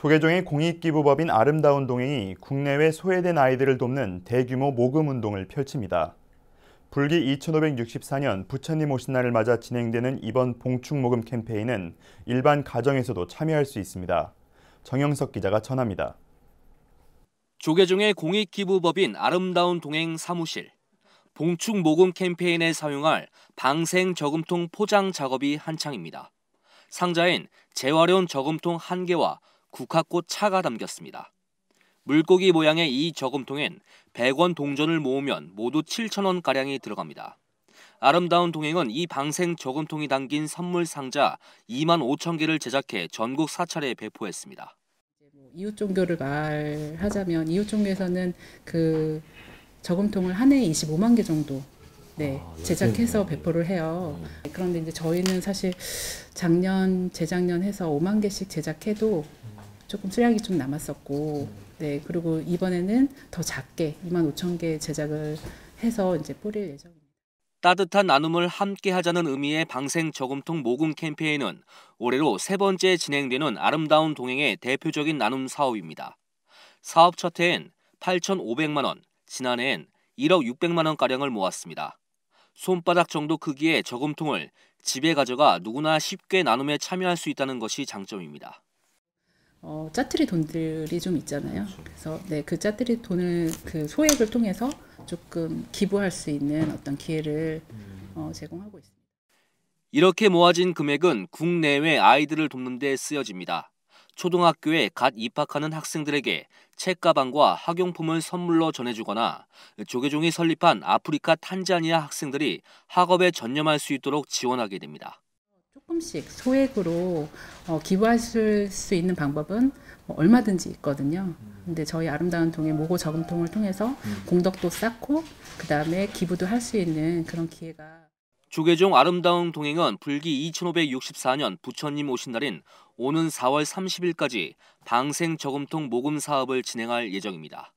조계종의 공익기부법인 아름다운 동행이 국내외 소외된 아이들을 돕는 대규모 모금 운동을 펼칩니다. 불기 2564년 부처님 오신 날을 맞아 진행되는 이번 봉축 모금 캠페인은 일반 가정에서도 참여할 수 있습니다. 정영석 기자가 전합니다. 조계종의 공익기부법인 아름다운 동행 사무실. 봉축 모금 캠페인에 사용할 방생 저금통 포장 작업이 한창입니다. 상자엔 재활용 저금통 한개와 국화꽃 차가 담겼습니다. 물고기 모양의 이 저금통엔 100원 동전을 모으면 모두 7,000원가량이 들어갑니다. 아름다운 동행은 이 방생 저금통이 담긴 선물 상자 2만 5천 개를 제작해 전국 사찰에 배포했습니다. 이웃 종교를 말하자면 이웃 종교에서는 그 저금통을 한 해에 25만 개 정도 네, 아, 제작해서 네. 배포를 해요. 어. 그런데 이제 저희는 사실 작년, 재작년 해서 5만 개씩 제작해도 조금 쓰레기 좀 남았었고 네 그리고 이번에는 더 작게 2만 5천 개 제작을 해서 이제 뿌릴 예정입니다. 따뜻한 나눔을 함께 하자는 의미의 방생 저금통 모금 캠페인은 올해로 세 번째 진행되는 아름다운 동행의 대표적인 나눔 사업입니다. 사업 첫 해엔 8,500만 원, 지난해엔 1억 600만 원가량을 모았습니다. 손바닥 정도 크기의 저금통을 집에 가져가 누구나 쉽게 나눔에 참여할 수 있다는 것이 장점입니다. 어, 짜투리 돈들이 좀 있잖아요. 그렇죠. 그래서 네, 그 짜투리 돈을 그 소액을 통해서 조금 기부할 수 있는 어떤 기회를 음. 어, 제공하고 있습니다. 이렇게 모아진 금액은 국내외 아이들을 돕는 데 쓰여집니다. 초등학교에 갓 입학하는 학생들에게 책가방과 학용품을 선물로 전해주거나 조계종이 설립한 아프리카 탄자니아 학생들이 학업에 전념할 수 있도록 지원하게 됩니다. 조금씩 소액으로 어, 기부하실 수 있는 방법은 뭐 얼마든지 있거든요. 근데 저희 아름다운 동의 모고 저금통을 통해서 음. 공덕도 쌓고 그다음에 기부도 할 수 있는 그런 기회가 조계종 아름다운 동행은 불기 2564년 부처님 오신 날인 오는 4월 30일까지 방생 저금통 모금 사업을 진행할 예정입니다.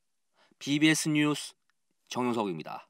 BBS 뉴스 정용석입니다.